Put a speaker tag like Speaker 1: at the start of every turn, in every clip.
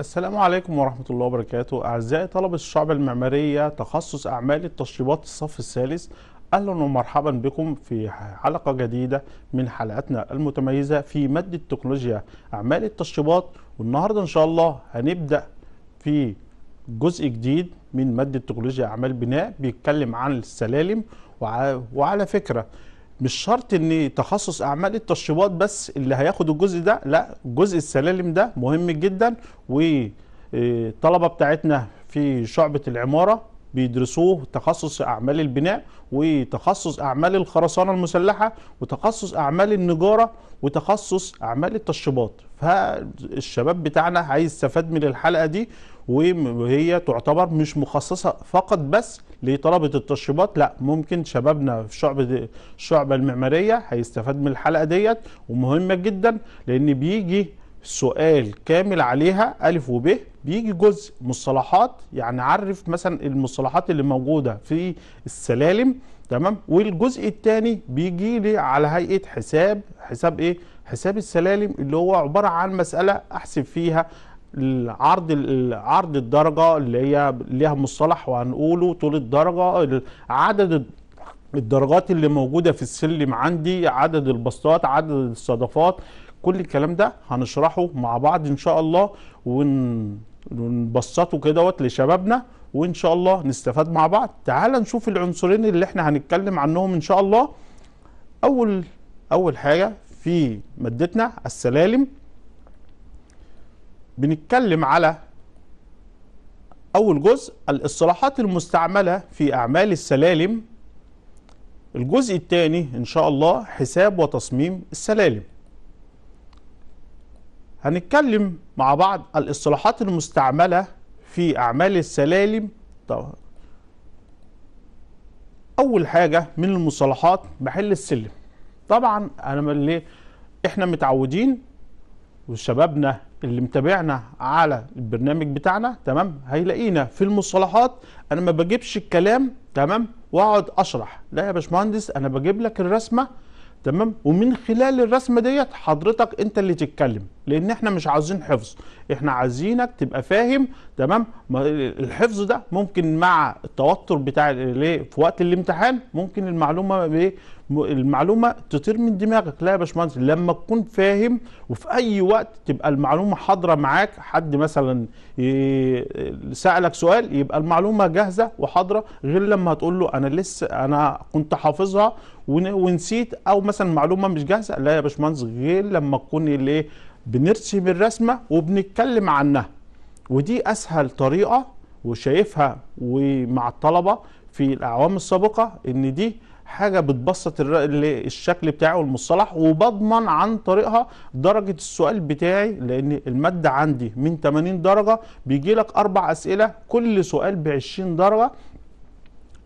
Speaker 1: السلام عليكم ورحمة الله وبركاته أعزائي طلبة الشعب المعمارية تخصص أعمال التشطيبات الصف الثالث أهلا ومرحبا بكم في حلقة جديدة من حلقتنا المتميزة في مادة تكنولوجيا أعمال التشطيبات والنهاردة إن شاء الله هنبدأ في جزء جديد من مادة تكنولوجيا أعمال بناء بيتكلم عن السلالم وعلى فكرة مش شرط ان تخصص اعمال التشطيبات بس اللي هياخد الجزء ده لا جزء السلالم ده مهم جدا والطلبه آه، بتاعتنا في شعبه العماره بيدرسوه تخصص اعمال البناء وتخصص اعمال الخرسانه المسلحه وتخصص اعمال النجاره وتخصص اعمال التشطيبات فالشباب بتاعنا هيستفاد من الحلقه دي وهي تعتبر مش مخصصه فقط بس لطلبه التشطيبات لا ممكن شبابنا في شعبه الشعبه المعماريه هيستفاد من الحلقه ديت ومهمه جدا لان بيجي سؤال كامل عليها ألف وب بيجي جزء مصطلحات يعني عرف مثلا المصطلحات اللي موجودة في السلالم تمام والجزء الثاني بيجي لي على هيئة حساب حساب إيه؟ حساب السلالم اللي هو عبارة عن مسألة أحسب فيها العرض عرض الدرجه اللي هي ليها مصطلح وهنقوله طول الدرجه عدد الدرجات اللي موجوده في السلم عندي عدد البسطات عدد الصدفات كل الكلام ده هنشرحه مع بعض ان شاء الله ونبسطه كدوت لشبابنا وان شاء الله نستفاد مع بعض تعال نشوف العنصرين اللي احنا هنتكلم عنهم ان شاء الله اول اول حاجه في مادتنا السلالم بنتكلم على أول جزء الاصطلاحات المستعملة في أعمال السلالم الجزء الثاني إن شاء الله حساب وتصميم السلالم هنتكلم مع بعض الاصطلاحات المستعملة في أعمال السلالم طبعا. أول حاجة من المصطلحات محل السلم طبعا أنا اللي إحنا متعودين وشبابنا اللي متابعنا على البرنامج بتاعنا تمام هيلاقينا في المصطلحات انا ما بجيبش الكلام تمام واقعد اشرح لا يا باشمهندس انا بجيب لك الرسمه تمام ومن خلال الرسمه ديت حضرتك انت اللي تتكلم لان احنا مش عاوزين حفظ احنا عايزينك تبقى فاهم تمام الحفظ ده ممكن مع التوتر بتاع ليه في وقت الامتحان ممكن المعلومه المعلومه تطير من دماغك لا يا باشمهندس لما تكون فاهم وفي اي وقت تبقى المعلومه حاضره معاك حد مثلا سالك سؤال يبقى المعلومه جاهزه وحاضره غير لما تقول له انا لسه انا كنت حافظها ونسيت او مثلا معلومه مش جاهزه لا يا باشمهندس غير لما تكون الايه بنرسم الرسمه وبنتكلم عنها ودي اسهل طريقه وشايفها ومع الطلبه في الاعوام السابقه ان دي حاجه بتبسط الشكل بتاعي والمصطلح وبضمن عن طريقها درجه السؤال بتاعي لان الماده عندي من 80 درجه بيجي لك اربع اسئله كل سؤال ب 20 درجه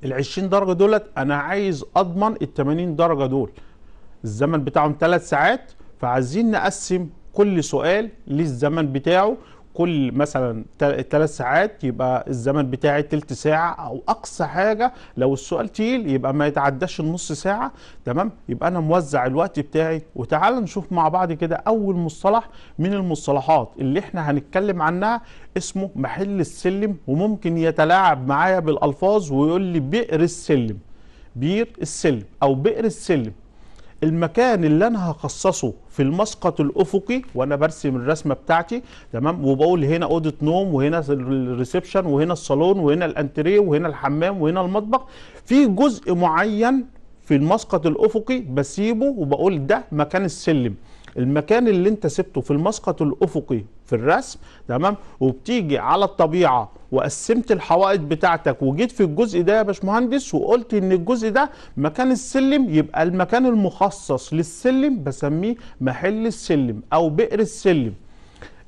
Speaker 1: ال 20 درجه دولت انا عايز اضمن ال 80 درجه دول الزمن بتاعهم 3 ساعات فعايزين نقسم كل سؤال ليه الزمن بتاعه كل مثلا ثلاث ساعات يبقى الزمن بتاعي تلت ساعة أو أقصى حاجة لو السؤال تقيل يبقى ما يتعداش النص ساعة تمام يبقى أنا موزع الوقت بتاعي وتعال نشوف مع بعض كده أول مصطلح من المصطلحات اللي إحنا هنتكلم عنها اسمه محل السلم وممكن يتلاعب معايا بالألفاظ ويقول لي بئر السلم بير السلم أو بئر السلم المكان اللي أنا هخصصه في المسقط الافقي وانا برسم الرسمه بتاعتي تمام وبقول هنا اوضه نوم وهنا الريسبشن وهنا الصالون وهنا الانتريه وهنا الحمام وهنا المطبخ في جزء معين في المسقط الافقي بسيبه وبقول ده مكان السلم المكان اللي انت سبته في المسقط الافقي في الرسم تمام وبتيجي على الطبيعه وقسمت الحوائط بتاعتك وجيت في الجزء ده يا باشمهندس وقلت ان الجزء ده مكان السلم يبقى المكان المخصص للسلم بسميه محل السلم او بئر السلم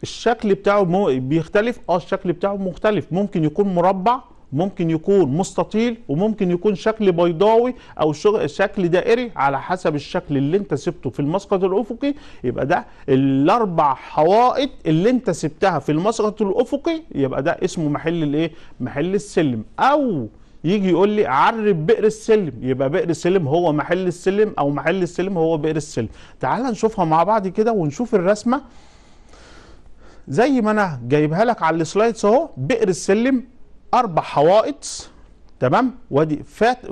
Speaker 1: الشكل بتاعه مو بيختلف اه الشكل بتاعه مختلف ممكن يكون مربع ممكن يكون مستطيل وممكن يكون شكل بيضاوي او شكل دائري على حسب الشكل اللي انت سبته في المسقط الافقي يبقى ده الاربع حوائط اللي انت سبتها في المسقط الافقي يبقى ده اسمه محل الايه محل السلم او يجي يقول لي عرب بئر السلم يبقى بئر السلم هو محل السلم او محل السلم هو بئر السلم تعال نشوفها مع بعض كده ونشوف الرسمه زي ما انا جايبها لك على السلايدز اهو بئر السلم اربع حوائط تمام وادي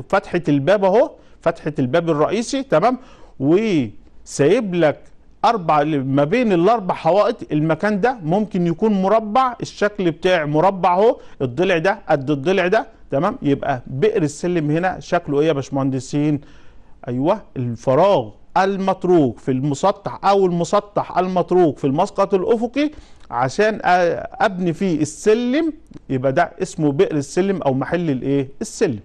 Speaker 1: فتحه الباب اهو فتحه الباب الرئيسي تمام وسايب لك اربع ما بين الاربع حوائط المكان ده ممكن يكون مربع الشكل بتاع مربع اهو الضلع ده قد الضلع ده تمام يبقى بئر السلم هنا شكله ايه يا باشمهندسين ايوه الفراغ المتروك في المسطح او المسطح المتروك في المسقط الافقي عشان ابني فيه السلم يبقى ده اسمه بئر السلم او محل الايه السلم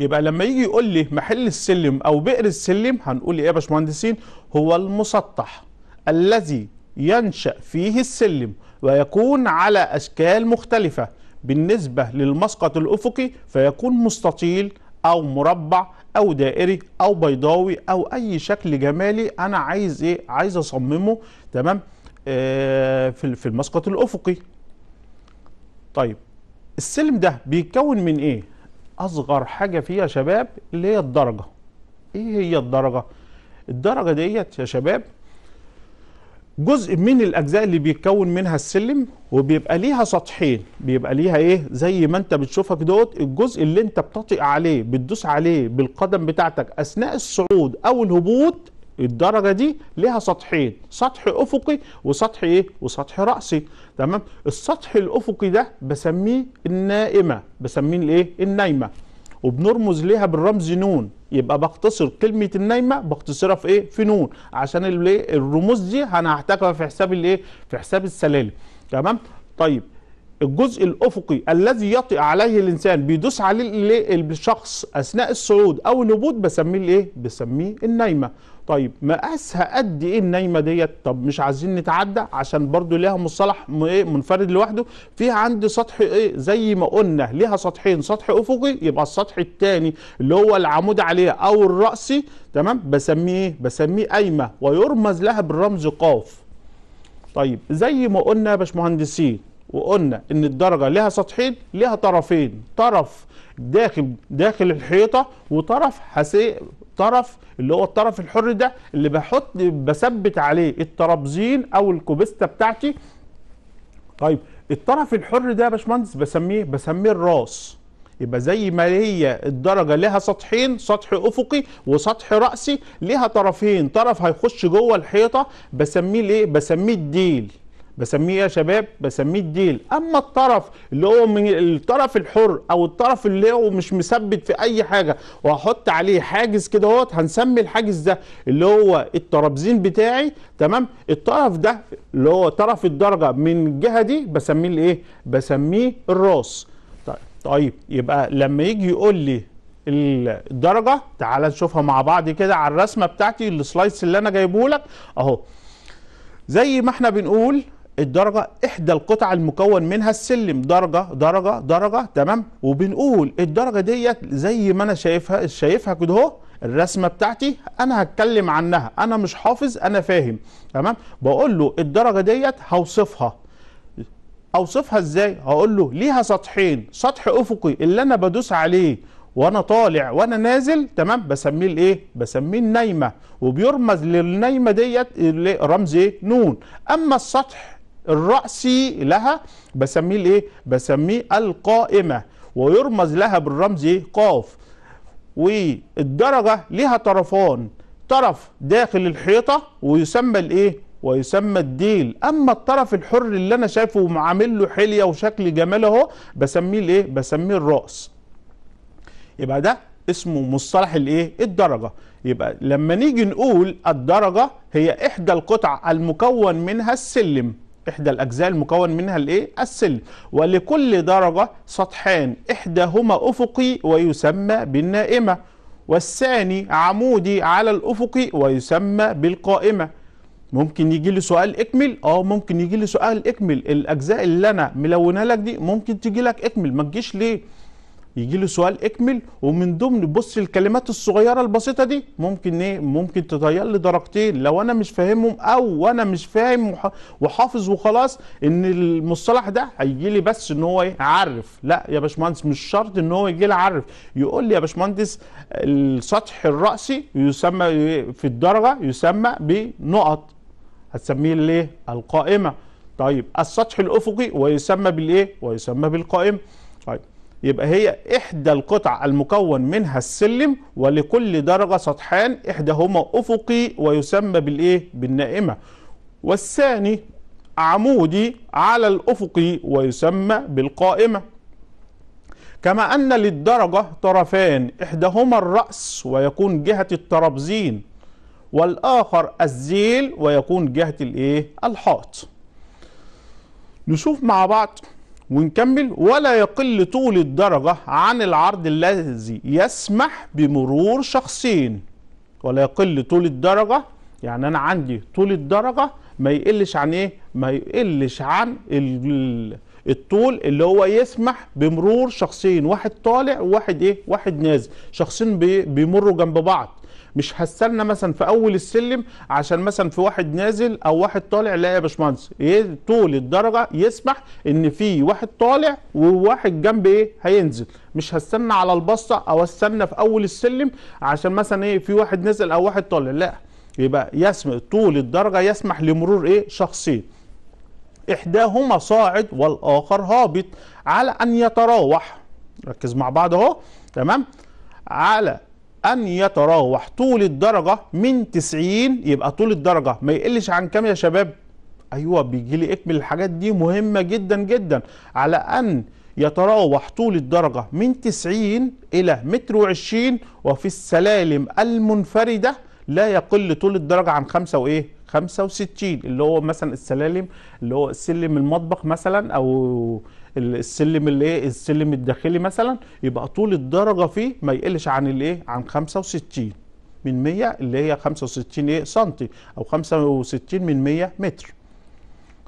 Speaker 1: يبقى لما يجي يقول لي محل السلم او بئر السلم هنقول ايه يا باشمهندسين هو المسطح الذي ينشا فيه السلم ويكون على اشكال مختلفه بالنسبه للمسقط الافقي فيكون مستطيل او مربع او دائري او بيضاوي او اي شكل جمالي انا عايز ايه عايز اصممه تمام آه، في في المسقط الافقي طيب السلم ده بيتكون من ايه اصغر حاجه فيها يا شباب اللي هي الدرجه ايه هي الدرجه الدرجه ديت يا شباب جزء من الاجزاء اللي بيتكون منها السلم وبيبقى ليها سطحين بيبقى ليها ايه زي ما انت بتشوفك دوت الجزء اللي انت بتطئ عليه بتدوس عليه بالقدم بتاعتك اثناء الصعود او الهبوط الدرجه دي ليها سطحين سطح افقي وسطح ايه وسطح راسي تمام السطح الافقي ده بسميه النائمه بسميه الايه النايمه وبنرمز ليها بالرمز نون يبقى بختصر كلمه النايمه بختصرها في ايه في نون عشان الايه الرموز دي انا هحتاجها في حساب الايه في حساب السلالم تمام طيب الجزء الافقي الذي يطئ عليه الانسان بيدوس عليه إيه؟ الشخص اثناء الصعود او الهبوط بسميه الايه بسميه النايمه طيب مقاسها قد ايه النايمه ديت طب مش عايزين نتعدى عشان برضو ليها مصطلح إيه، منفرد لوحده فيها عندي سطح ايه زي ما قلنا ليها سطحين سطح افقي يبقى السطح الثاني اللي هو العمود عليه او الراسي تمام بسميه ايه بسميه قايمه ويرمز لها بالرمز قاف طيب زي ما قلنا يا باشمهندسين وقلنا ان الدرجه ليها سطحين ليها طرفين طرف داخل داخل الحيطه وطرف الطرف اللي هو الطرف الحر ده اللي بحط بثبت عليه الترابزين او الكوبيستا بتاعتي طيب الطرف الحر ده يا باشمهندس بسميه بسميه الراس يبقى زي ما هي الدرجة لها سطحين سطح أفقي وسطح رأسي لها طرفين طرف هيخش جوه الحيطة بسميه ليه؟ بسميه الديل بسميه يا شباب بسميه الديل اما الطرف اللي هو من الطرف الحر او الطرف اللي هو مش مثبت في اي حاجه وهحط عليه حاجز كده اهوت هنسمي الحاجز ده اللي هو الترابزين بتاعي تمام الطرف ده اللي هو طرف الدرجه من الجهه دي بسميه الايه بسميه الراس طيب طيب يبقى لما يجي يقول لي الدرجه تعال نشوفها مع بعض كده على الرسمه بتاعتي السلايس اللي انا جايبه لك اهو زي ما احنا بنقول الدرجه احدى القطع المكون منها السلم درجه درجه درجه تمام وبنقول الدرجه ديت زي ما انا شايفها شايفها كده اهو الرسمه بتاعتي انا هتكلم عنها انا مش حافظ انا فاهم تمام بقول له الدرجه ديت هوصفها اوصفها ازاي هقول له ليها سطحين سطح افقي اللي انا بدوس عليه وانا طالع وانا نازل تمام بسميه الايه بسميه النايمه وبيرمز للنايمه ديت رمز ايه نون اما السطح الرأسي لها بسميه الايه بسميه القائمة ويرمز لها بالرمز ايه قاف والدرجة لها طرفان طرف داخل الحيطة ويسمى الايه ويسمى الديل اما الطرف الحر اللي انا شايفه ومعامل له حليه وشكل جمال اهو بسميه الايه بسميه الراس يبقى ده اسمه مصطلح الايه الدرجه يبقى لما نيجي نقول الدرجه هي احدى القطع المكون منها السلم إحدى الأجزاء المكون منها الإيه؟ السلم ولكل درجة سطحان إحداهما أفقي ويسمى بالنائمة والثاني عمودي على الأفقي ويسمى بالقائمة ممكن يجي لي سؤال اكمل اه ممكن يجي لي سؤال اكمل الاجزاء اللي انا ملونها لك دي ممكن تجي لك اكمل ما تجيش ليه يجي له سؤال اكمل ومن ضمن بص الكلمات الصغيره البسيطه دي ممكن ايه ممكن تطير لي درجتين لو انا مش فاهمهم او انا مش فاهم وحافظ وخلاص ان المصطلح ده هيجي لي بس ان هو ايه عرف لا يا باشمهندس مش شرط ان هو يجي لي عرف يقول لي يا باشمهندس السطح الراسي يسمى إيه؟ في الدرجه يسمى بنقط هتسميه الايه القائمه طيب السطح الافقي ويسمى بالايه ويسمى بالقائمه طيب يبقى هي إحدى القطع المكون منها السلم ولكل درجة سطحان إحداهما أفقي ويسمى بالإيه؟ بالنائمة والثاني عمودي على الأفقي ويسمى بالقائمة كما أن للدرجة طرفان إحداهما الرأس ويكون جهة الترابزين والآخر الزيل ويكون جهة الإيه؟ الحائط نشوف مع بعض ونكمل ولا يقل طول الدرجة عن العرض الذي يسمح بمرور شخصين ولا يقل طول الدرجة يعني أنا عندي طول الدرجة ما يقلش عن إيه؟ ما يقلش عن الطول اللي هو يسمح بمرور شخصين واحد طالع وواحد إيه؟ واحد نازل شخصين بيمروا جنب بعض مش هستنى مثلا في اول السلم عشان مثلا في واحد نازل او واحد طالع لا يا باشمهندس طول الدرجه يسمح ان في واحد طالع وواحد جنب ايه هينزل مش هستنى على البصه او استنى في اول السلم عشان مثلا ايه في واحد نزل او واحد طالع لا يبقى يسمح طول الدرجه يسمح لمرور ايه شخصين احداهما صاعد والاخر هابط على ان يتراوح ركز مع بعض اهو تمام على ان يتراوح طول الدرجه من 90 يبقى طول الدرجه ما يقلش عن كام يا شباب ايوه بيجي لي اكمل الحاجات دي مهمه جدا جدا على ان يتراوح طول الدرجه من 90 الى متر وعشرين وفي السلالم المنفرده لا يقل طول الدرجه عن خمسة وايه 65 اللي هو مثلا السلالم اللي هو سلم المطبخ مثلا او السلم الايه السلم الداخلي مثلا يبقى طول الدرجه فيه ما يقلش عن الايه عن 65 من 100 اللي هي 65 ايه سنتي او 65 من 100 متر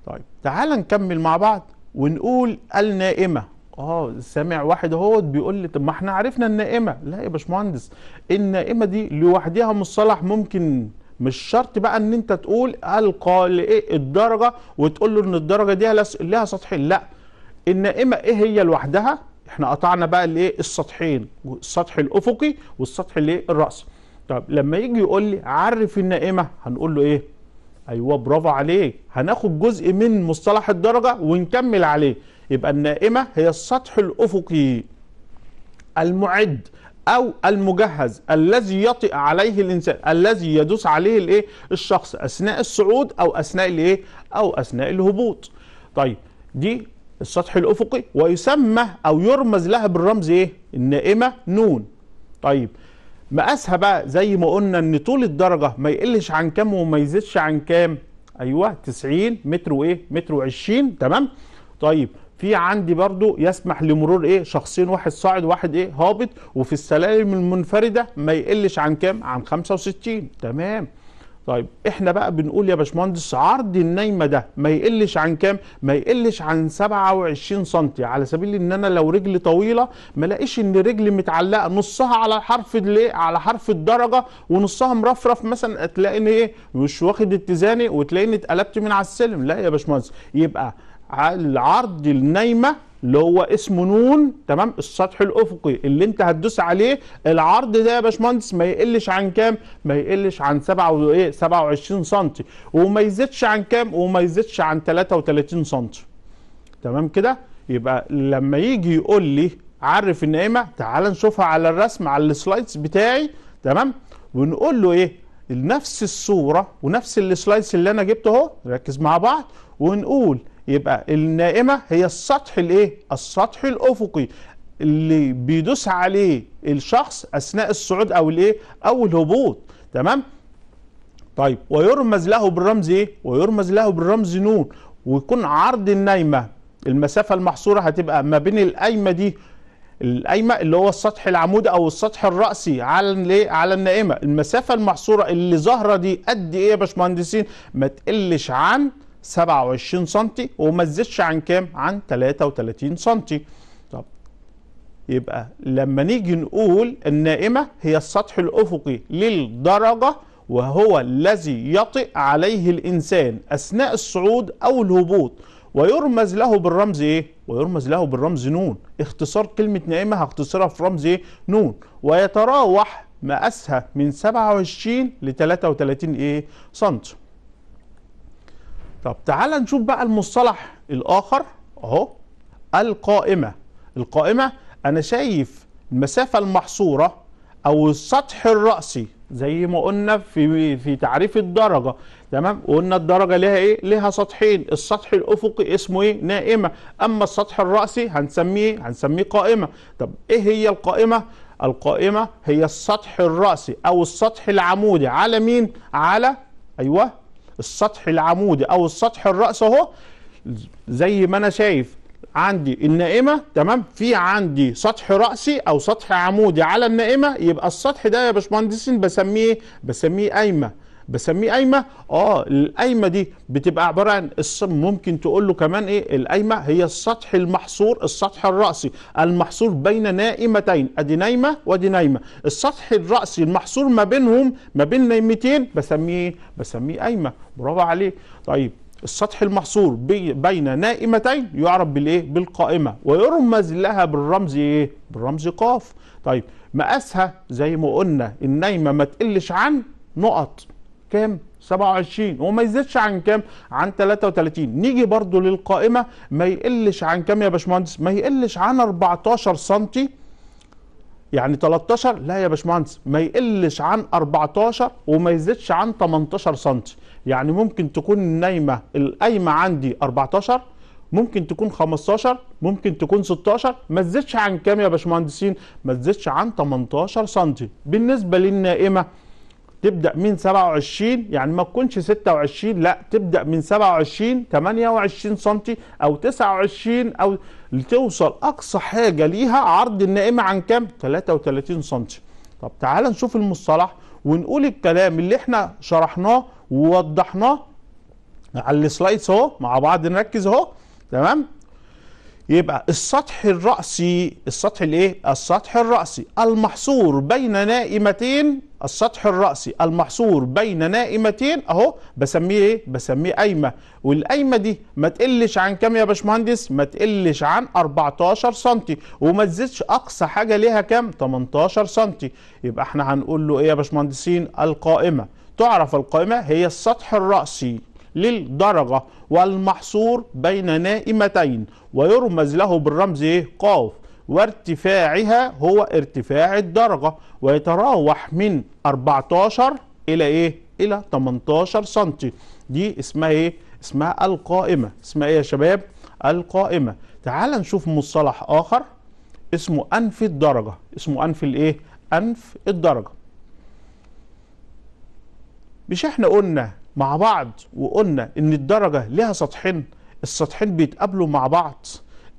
Speaker 1: طيب تعال نكمل مع بعض ونقول النائمه اه سامع واحد اهو بيقول لي طب ما احنا عرفنا النائمه لا يا باشمهندس النائمه دي لوحدها مصطلح ممكن مش شرط بقى ان انت تقول القى لايه الدرجه وتقول له ان الدرجه دي لها سطحين لا النائمه ايه هي لوحدها احنا قطعنا بقى الايه السطحين السطح الافقي والسطح الايه الراسي طب لما يجي يقول لي عرف النائمه هنقول له ايه ايوه برافو عليك هناخد جزء من مصطلح الدرجه ونكمل عليه يبقى النائمه هي السطح الافقي المعد او المجهز الذي يطئ عليه الانسان الذي يدوس عليه الايه الشخص اثناء الصعود او اثناء الايه او اثناء الهبوط طيب دي السطح الافقي ويسمى او يرمز لها بالرمز ايه النائمه نون طيب مقاسها بقى زي ما قلنا ان طول الدرجه ما يقلش عن كام وما يزيدش عن كام ايوه 90 متر وايه متر و20 تمام طيب في عندي برضو يسمح لمرور ايه شخصين واحد صاعد واحد ايه هابط وفي السلالم المنفرده ما يقلش عن كام عن 65 تمام طيب احنا بقى بنقول يا باشمهندس عرض النايمه ده ما يقلش عن كام؟ ما يقلش عن 27 سم على سبيل ان انا لو رجل طويله ما الاقيش ان رجلي متعلقه نصها على حرف الايه؟ على حرف الدرجه ونصها مرفرف مثلا تلاقي ان ايه؟ مش واخد اتزاني وتلاقيني اتقلبت من على السلم، لا يا باشمهندس يبقى العرض النايمه اللي هو اسمه نون تمام السطح الافقي اللي انت هتدوس عليه العرض ده يا باشمهندس ما يقلش عن كام ما يقلش عن 7 وايه 27 سم وما يزيدش عن كام وما يزيدش عن 33 سم تمام كده يبقى لما يجي يقول لي عرف النايمه تعال نشوفها على الرسم على السلايدز بتاعي تمام ونقول له ايه نفس الصوره ونفس السلايدز اللي انا جبته اهو ركز مع بعض ونقول يبقى النائمه هي السطح الايه السطح الافقي اللي بيدوس عليه الشخص اثناء الصعود او الايه او الهبوط تمام طيب ويرمز له بالرمز ايه ويرمز له بالرمز نون ويكون عرض النايمه المسافه المحصوره هتبقى ما بين القايمه دي القايمه اللي هو السطح العمودي او السطح الراسي على الايه على النائمه المسافه المحصوره اللي ظاهره دي قد ايه يا باشمهندسين ما تقلش عن 27 سم وما تزيدش عن كام؟ عن 33 سم. طب يبقى لما نيجي نقول النائمه هي السطح الافقي للدرجه وهو الذي يطئ عليه الانسان اثناء الصعود او الهبوط ويرمز له بالرمز ايه؟ ويرمز له بالرمز نون، اختصار كلمه نائمه هختصرها في رمز ايه؟ نون، ويتراوح مقاسها من 27 ل 33 ايه؟ سنتي. طب تعال نشوف بقى المصطلح الاخر اهو القائمه القائمه انا شايف المسافه المحصوره او السطح الراسي زي ما قلنا في في تعريف الدرجه تمام قلنا الدرجه ليها ايه ليها سطحين السطح الافقي اسمه ايه نائمه اما السطح الراسي هنسميه هنسميه قائمه طب ايه هي القائمه القائمه هي السطح الراسي او السطح العمودي على مين على ايوه السطح العمودي او السطح الراس اهو زي ما انا شايف عندي النائمه تمام في عندي سطح راسي او سطح عمودي على النائمه يبقى السطح ده يا باشمهندسين بسميه بسميه قايمه بسميه قايمه اه القايمه دي بتبقى عباره عن ممكن تقول له كمان ايه القايمه هي السطح المحصور السطح الراسي المحصور بين نائمتين ادي نايمه وادي نايمه السطح الراسي المحصور ما بينهم ما بين نايمتين بسميه ايه بسميه قايمه برافو عليك طيب السطح المحصور بي بين نائمتين يعرف بالايه بالقائمه ويرمز لها بالرمز ايه بالرمز قاف طيب مقاسها زي ما قلنا النايمه ما تقلش عن نقط كام 27 وما يزيدش عن كام عن 33 نيجي برضو للقائمه ما يقلش عن كام يا باشمهندس ما يقلش عن 14 سنتي يعني 13 لا يا باشمهندس ما يقلش عن 14 وما يزيدش عن 18 سنتي يعني ممكن تكون النايمه القايمه عندي 14 ممكن تكون 15 ممكن تكون 16 ما تزيدش عن كام يا باشمهندسين ما تزيدش عن 18 سنتي بالنسبه للنائمه تبدا من 27 يعني ما تكونش 26 لا تبدا من 27 28 سم او 29 او لتوصل اقصى حاجه ليها عرض النائمه عن كام 33 سم طب تعال نشوف المصطلح ونقول الكلام اللي احنا شرحناه ووضحناه على السلايدز اهو مع بعض نركز اهو تمام يبقى السطح الرأسي السطح الايه السطح الرأسي المحصور بين نائمتين السطح الرأسي المحصور بين نائمتين اهو بسميه ايه بسميه قايمة والقايمة دي ما تقلش عن كام يا باشمهندس ما تقلش عن 14 سم وما تزيدش اقصى حاجة ليها كام 18 سم يبقى احنا هنقول له ايه يا باشمهندسين القائمة تعرف القائمة هي السطح الرأسي للدرجة والمحصور بين نائمتين ويرمز له بالرمز إيه؟ قاف وارتفاعها هو ارتفاع الدرجة ويتراوح من 14 إلى إيه؟ إلى 18 سنتي دي اسمها إيه؟ اسمها القائمة اسمها إيه يا شباب؟ القائمة تعال نشوف مصطلح آخر اسمه أنف الدرجة اسمه أنف الإيه؟ أنف الدرجة مش احنا قلنا مع بعض وقلنا ان الدرجة لها سطحين السطحين بيتقابلوا مع بعض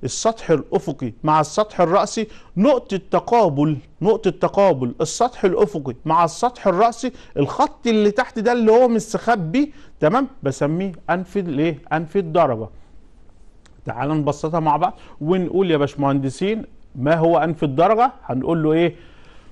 Speaker 1: السطح الافقي مع السطح الرأسي نقطة تقابل نقطة تقابل السطح الافقي مع السطح الرأسي الخط اللي تحت ده اللي هو مستخبي تمام بسميه انف الايه انف الدرجة تعال نبسطها مع بعض ونقول يا باشمهندسين ما هو انف الدرجة هنقول له ايه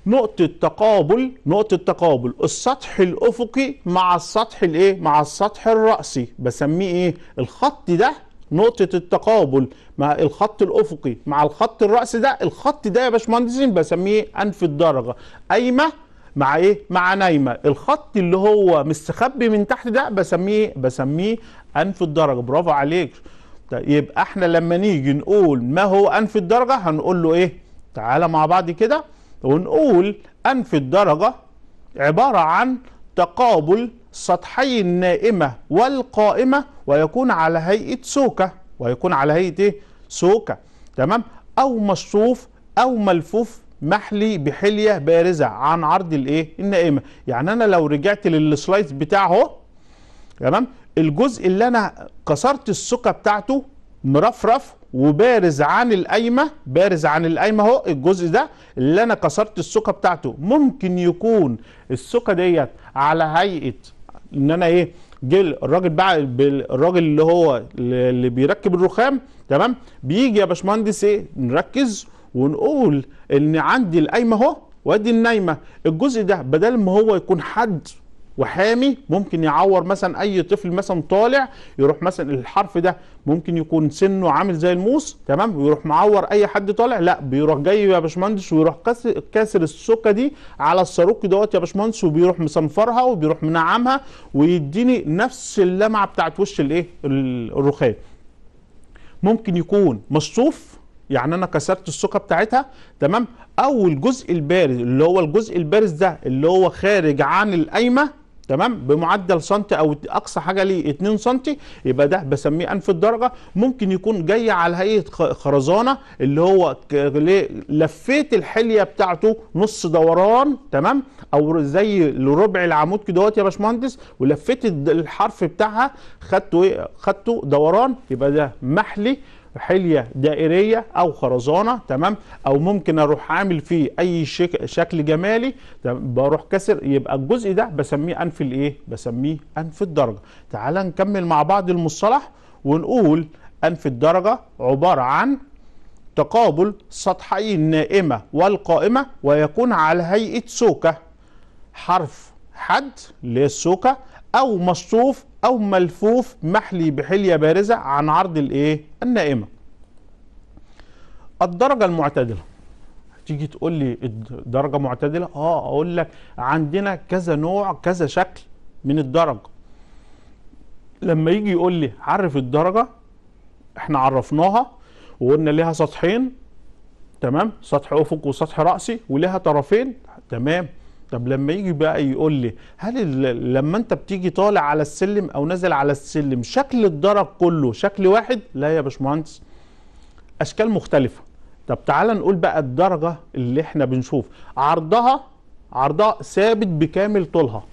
Speaker 1: نقطة تقابل نقطة تقابل السطح الأفقي مع السطح الإيه؟ مع السطح الرأسي بسميه إيه؟ الخط ده نقطة التقابل مع الخط الأفقي مع الخط الرأسي ده الخط ده يا باشمهندسين بسميه إيه؟ أنف الدرجة قايمة مع إيه؟ مع نايمة الخط اللي هو مستخبي من تحت ده بسميه إيه؟ بسميه أنف الدرجة برافو عليك طيب يبقى احنا لما نيجي نقول ما هو أنف الدرجة هنقول له إيه؟ تعالى مع بعض كده ونقول أنف الدرجة عبارة عن تقابل سطحي النائمة والقائمة ويكون على هيئة سوكة ويكون على هيئة إيه؟ سوكة تمام أو مصفوف أو ملفوف محلي بحلية بارزة عن عرض الإيه النائمة يعني أنا لو رجعت للسلايد بتاعه تمام الجزء اللي أنا كسرت السوكة بتاعته مرفرف وبارز عن القايمه بارز عن القايمه اهو الجزء ده اللي انا كسرت الثقه بتاعته ممكن يكون الثقه ديت على هيئه ان انا ايه جل الراجل بقى الراجل اللي هو اللي بيركب الرخام تمام بيجي يا باشمهندس ايه نركز ونقول ان عندي القايمه اهو وادي النايمه الجزء ده بدل ما هو يكون حد وحامي ممكن يعور مثلا اي طفل مثلا طالع يروح مثلا الحرف ده ممكن يكون سنه عامل زي الموس تمام ويروح معور اي حد طالع لا بيروح جاي يا باشمهندس ويروح كاسر السكه دي على الصاروخ دوت يا باشمهندس وبيروح مصنفرها وبيروح منعمها ويديني نفس اللمعه بتاعت وش الايه الرخام ممكن يكون مصفوف يعني انا كسرت السكه بتاعتها تمام او الجزء البارز اللي هو الجزء البارز ده اللي هو خارج عن القايمه تمام بمعدل سنتي او اقصى حاجه ليه 2 سنتي يبقى ده بسميه انف الدرجه ممكن يكون جاي على هيئه خرزانه اللي هو لفيت الحليه بتاعته نص دوران تمام او زي ربع العمود كده يا باشمهندس ولفيت الحرف بتاعها خدته ايه خدته دوران يبقى ده محلي حليه دائريه او خرزانه تمام او ممكن اروح عامل فيه اي شك... شكل جمالي بروح كسر يبقى الجزء ده بسميه انف الايه بسميه انف الدرجه تعال نكمل مع بعض المصطلح ونقول انف الدرجه عباره عن تقابل سطحي النائمه والقائمه ويكون على هيئه سوكه حرف حد اللي هي السوكه او مصطوف أو ملفوف محلي بحلية بارزة عن عرض الإيه؟ النائمة الدرجة المعتدلة تيجي تقول لي الدرجة معتدلة اه اقول لك عندنا كذا نوع كذا شكل من الدرجة لما يجي يقول لي عرف الدرجة احنا عرفناها وقلنا لها سطحين تمام سطح افق وسطح رأسي ولها طرفين تمام طب لما يجي بقى يقول لي هل لما انت بتيجي طالع على السلم او نازل على السلم شكل الدرج كله شكل واحد لا يا باشمهندس اشكال مختلفه طب تعالى نقول بقى الدرجه اللي احنا بنشوف عرضها عرضها ثابت بكامل طولها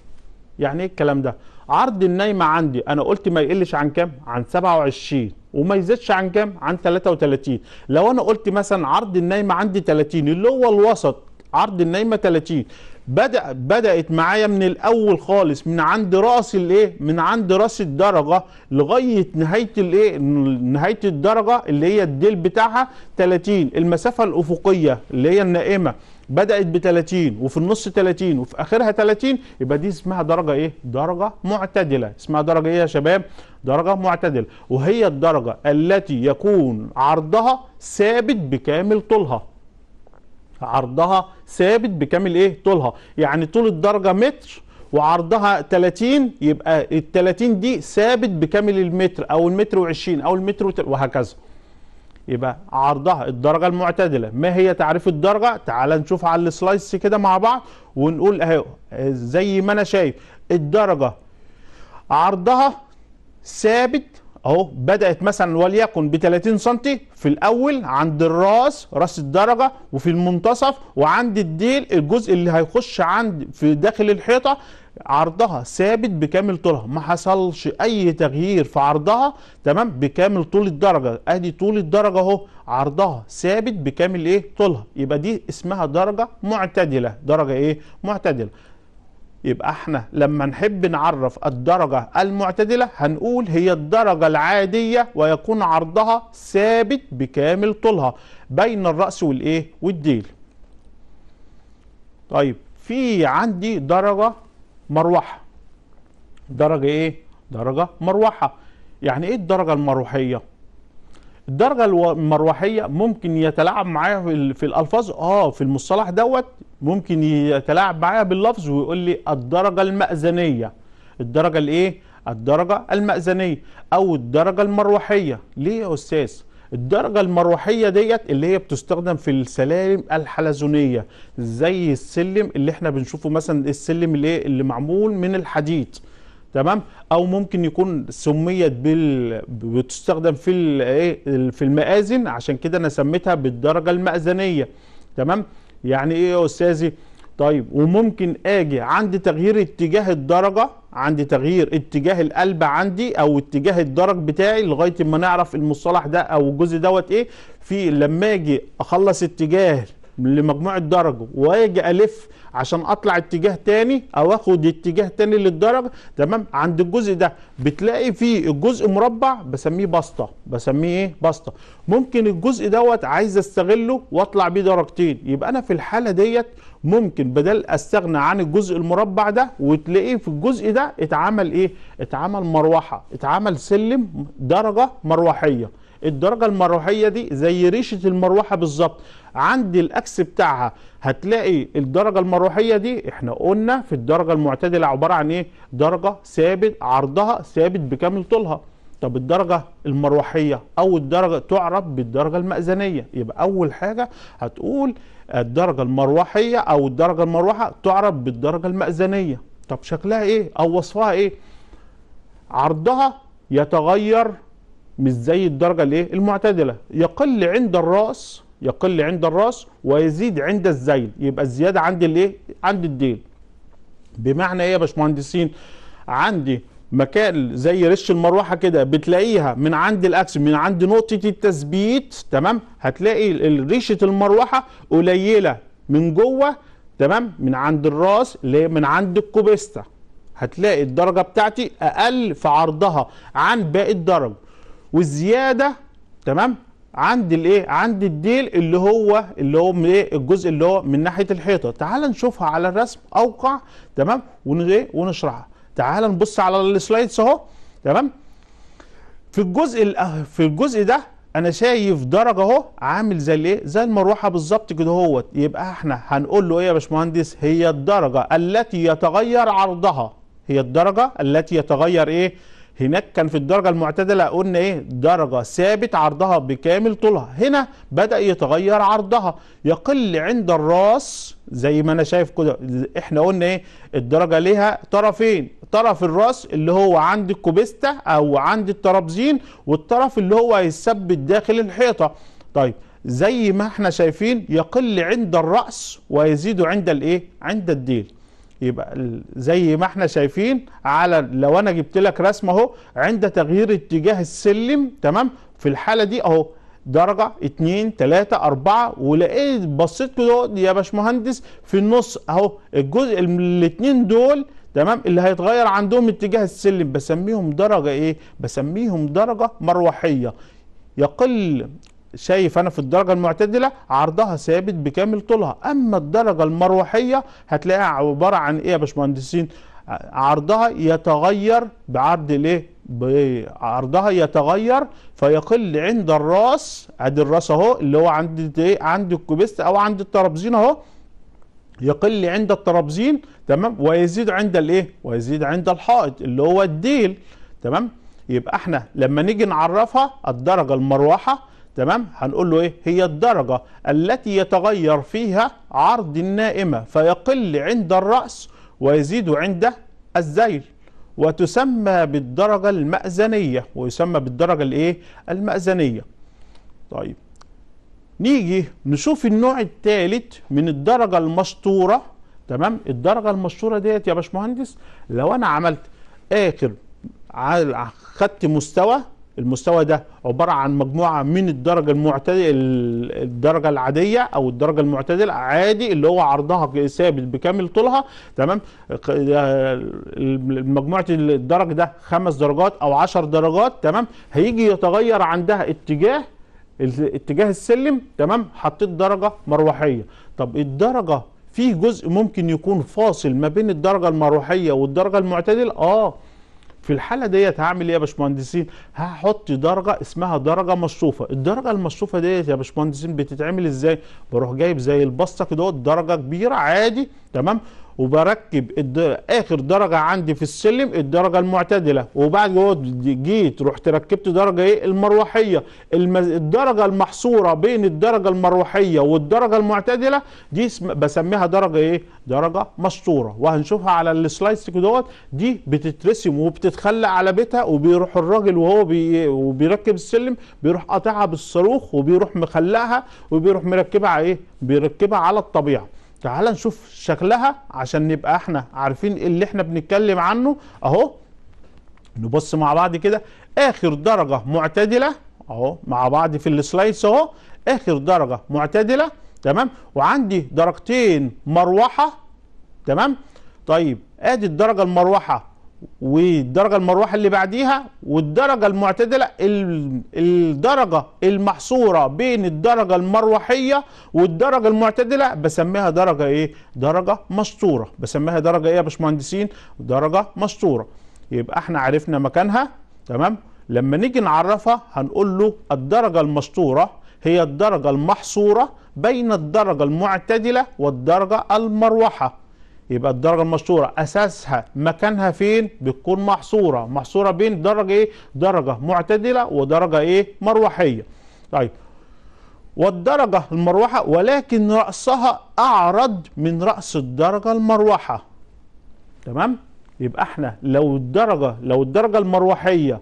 Speaker 1: يعني ايه الكلام ده عرض النايمه عندي انا قلت ما يقلش عن كام عن 27 وما يزيدش عن كام عن 33 لو انا قلت مثلا عرض النايمه عندي 30 اللي هو الوسط عرض النايمه 30 بدأ بدأت معايا من الأول خالص من عند رأس الإيه؟ من عند رأس الدرجة لغاية نهاية الإيه؟ نهاية الدرجة اللي هي الديل بتاعها 30 المسافة الأفقية اللي هي النائمة بدأت ب 30 وفي النص 30 وفي آخرها 30 يبقى دي اسمها درجة إيه؟ درجة معتدلة اسمها درجة إيه يا شباب؟ درجة معتدلة وهي الدرجة التي يكون عرضها ثابت بكامل طولها عرضها ثابت بكامل ايه طولها يعني طول الدرجه متر وعرضها 30 يبقى ال 30 دي ثابت بكامل المتر او المتر و20 او المتر وهكذا يبقى عرضها الدرجه المعتدله ما هي تعريف الدرجه تعال نشوف على السلايس كده مع بعض ونقول اهي زي ما انا شايف الدرجه عرضها ثابت اهو بدات مثلا وليكن ب 30 سم في الاول عند الراس راس الدرجه وفي المنتصف وعند الديل الجزء اللي هيخش عند في داخل الحيطه عرضها ثابت بكامل طولها ما حصلش اي تغيير في عرضها تمام بكامل طول الدرجه ادي طول الدرجه اهو عرضها ثابت بكامل ايه طولها يبقى دي اسمها درجه معتدله درجه ايه معتدله يبقى احنا لما نحب نعرف الدرجة المعتدلة هنقول هي الدرجة العادية ويكون عرضها ثابت بكامل طولها بين الرأس والايه والديل طيب في عندي درجة مروحة درجة ايه درجة مروحة يعني ايه الدرجة المروحية الدرجة المروحية ممكن يتلاعب معاها في الألفاظ اه في المصطلح دوت ممكن يتلاعب معايا باللفظ ويقول لي الدرجه المأذنيه الدرجه الايه الدرجه المأذنيه او الدرجه المروحيه ليه يا استاذ الدرجة المروحية ديت اللي هي بتستخدم في السلالم الحلزونية زي السلم اللي احنا بنشوفه مثلا السلم اللي, إيه؟ اللي معمول من الحديد تمام او ممكن يكون سميت بال... بتستخدم في ال... إيه؟ في المآذن عشان كده انا سميتها بالدرجة المأذنية تمام يعني ايه يا استاذي طيب وممكن اجي عند تغيير اتجاه الدرجه عند تغيير اتجاه القلب عندي او اتجاه الدرج بتاعي لغايه ما نعرف المصطلح ده او الجزء دوت ايه في لما اجي اخلص اتجاه لمجموع الدرج واجي الف عشان اطلع اتجاه تاني او اخد اتجاه تاني للدرجه تمام عند الجزء ده بتلاقي فيه الجزء مربع بسميه بسطه بسميه ايه بسطه ممكن الجزء دوت عايز استغله واطلع بيه درجتين يبقى انا في الحاله ديت ممكن بدل استغنى عن الجزء المربع ده وتلاقيه في الجزء ده اتعمل ايه اتعمل مروحه اتعمل سلم درجه مروحيه الدرجه المروحيه دي زي ريشه المروحه بالظبط عند الاكس بتاعها هتلاقي الدرجه المروحيه دي احنا قلنا في الدرجه المعتدله عباره عن ايه درجه ثابت عرضها ثابت بكامل طولها طب الدرجة المروحية أو الدرجة تعرف بالدرجة المأذنية يبقى أول حاجة هتقول الدرجة المروحية أو الدرجة المروحة تعرف بالدرجة المأذنية طب شكلها إيه أو وصفها إيه عرضها يتغير مش زي الدرجة الايه المعتدلة يقل عند الرأس يقل عند الرأس ويزيد عند الزيل يبقى الزيادة عند الايه عند الديل بمعنى ايه يا باشمهندسين عندي مكان زي رش المروحه كده بتلاقيها من عند الاكس من عند نقطه التثبيت تمام هتلاقي ريشه المروحه قليله من جوه تمام من عند الراس اللي من عند الكوبيستا هتلاقي الدرجه بتاعتي اقل في عرضها عن باقي الدرج والزياده تمام عند الايه عند الديل اللي هو اللي هو ايه الجزء اللي هو من ناحيه الحيطه تعال نشوفها على الرسم اوقع تمام إيه؟ ونشرحها تعال نبص على السلايدز اهو تمام في الجزء أه، في الجزء ده انا شايف درجه اهو عامل زي الايه زي المروحه بالظبط كده اهوت يبقى احنا هنقول له ايه يا باشمهندس هي الدرجه التي يتغير عرضها هي الدرجه التي يتغير ايه هناك كان في الدرجة المعتدلة قلنا ايه درجة ثابت عرضها بكامل طولها هنا بدأ يتغير عرضها يقل عند الراس زي ما انا شايف كده احنا قلنا ايه الدرجة ليها طرفين طرف الراس اللي هو عند الكوبيستا او عند الترابزين والطرف اللي هو هيثبت داخل الحيطة طيب زي ما احنا شايفين يقل عند الرأس ويزيد عند الايه عند الديل يبقى زي ما احنا شايفين على لو انا جبت لك رسمه اهو عند تغيير اتجاه السلم تمام في الحاله دي اهو درجة 2 3 4 ولقيت بصيت كده يا باشمهندس في النص اهو الجزء الاثنين دول تمام اللي هيتغير عندهم اتجاه السلم بسميهم درجة ايه؟ بسميهم درجة مروحية يقل شايف انا في الدرجه المعتدله عرضها ثابت بكامل طولها اما الدرجه المروحيه هتلاقيها عباره عن ايه يا باشمهندسين عرضها يتغير بعرض الايه بعرضها يتغير فيقل عند الراس ادي الراس اهو اللي هو عند ايه عند الكوبيست او عند الترابزين اهو يقل عند الترابزين تمام ويزيد عند الايه ويزيد عند الحائط اللي هو الديل تمام يبقى احنا لما نيجي نعرفها الدرجه المروحه تمام هنقول له ايه هي الدرجة التي يتغير فيها عرض النائمة فيقل عند الرأس ويزيد عند الذيل وتسمى بالدرجة المأذنية ويسمى بالدرجة الايه المأذنية طيب نيجي نشوف النوع الثالث من الدرجة المشطورة تمام الدرجة المشطورة ديت يا باشمهندس لو انا عملت اخر خدت مستوى المستوى ده عباره عن مجموعه من الدرجه المعتدله الدرجه العاديه او الدرجه المعتدله عادي اللي هو عرضها ثابت بكامل طولها تمام مجموعه الدرج ده خمس درجات او 10 درجات تمام هيجي يتغير عندها اتجاه اتجاه السلم تمام حطيت درجه مروحيه طب الدرجه في جزء ممكن يكون فاصل ما بين الدرجه المروحيه والدرجه المعتدله اه في الحاله ديت هعمل ايه يا باشمهندسين هحط درجه اسمها درجه مشروفة، الدرجه المشروفة ديت يا باشمهندسين بتتعمل ازاي بروح جايب زي البسطه كده درجه كبيره عادي تمام وبركب الدرجة اخر درجه عندي في السلم الدرجه المعتدله وبعد جيت رحت ركبت درجه ايه المروحيه المز... الدرجه المحصوره بين الدرجه المروحيه والدرجه المعتدله دي اسم... بسميها درجه ايه درجه مستوره وهنشوفها على السلايس دوت دي بتترسم وبتتخلى على بيتها وبيروح الراجل وهو بي... وبيركب السلم بيروح قاطعها بالصاروخ وبيروح مخلقها وبيروح مركبها ايه بيركبها على الطبيعه تعال نشوف شكلها عشان نبقى احنا عارفين إيه اللي احنا بنتكلم عنه اهو نبص مع بعض كده اخر درجة معتدلة اهو مع بعض في السلايس اهو اخر درجة معتدلة تمام وعندي درجتين مروحة تمام طيب ادي الدرجة المروحة والدرجه المروحه اللي بعديها والدرجه المعتدله الدرجه المحصوره بين الدرجه المروحيه والدرجه المعتدله بسميها درجه ايه درجه مسطوره بسميها درجه ايه يا باشمهندسين درجه مسطوره يبقى احنا عرفنا مكانها تمام لما نيجي نعرفها هنقول له الدرجه المسطوره هي الدرجه المحصوره بين الدرجه المعتدله والدرجه المروحه يبقى الدرجة المشهورة أساسها مكانها فين بتكون محصورة محصورة بين درجة إيه درجة معتدلة ودرجة إيه مروحية طيب والدرجة المروحة ولكن رأسها أعرض من رأس الدرجة المروحة تمام يبقى احنا لو الدرجة لو الدرجة المروحية